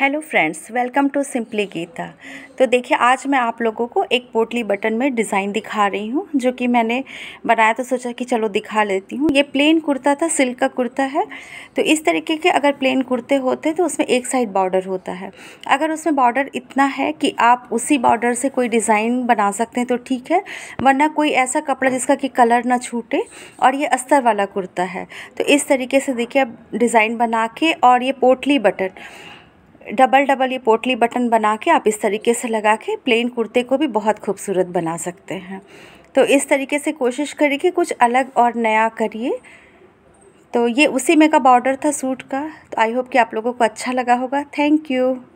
hello friends welcome to simply Gita तो देखिए आज मैं आप लोगों को एक पोटली बटन में डिज़ाइन दिखा रही हूँ जो कि मैंने बनाया तो सोचा कि चलो दिखा लेती हूँ ये प्लेन कुर्ता था सिल्क का कुर्ता है तो इस तरीके के अगर प्लेन कुर्ते होते तो उसमें एक साइड बॉर्डर होता है अगर उसमें बॉर्डर इतना है कि आप उसी बॉर्डर से कोई डिज़ाइन बना सकते हैं तो ठीक है वरना कोई ऐसा कपड़ा जिसका कि कलर ना छूटे और ये अस्तर वाला कुर्ता है तो इस तरीके से देखिए डिज़ाइन बना के और ये पोटली बटन डबल डबल ये पोटली बटन बना के आप इस तरीके से लगा के प्लेन कुर्ते को भी बहुत खूबसूरत बना सकते हैं तो इस तरीके से कोशिश करिए कि कुछ अलग और नया करिए तो ये उसी में का बॉर्डर था सूट का तो आई होप कि आप लोगों को अच्छा लगा होगा थैंक यू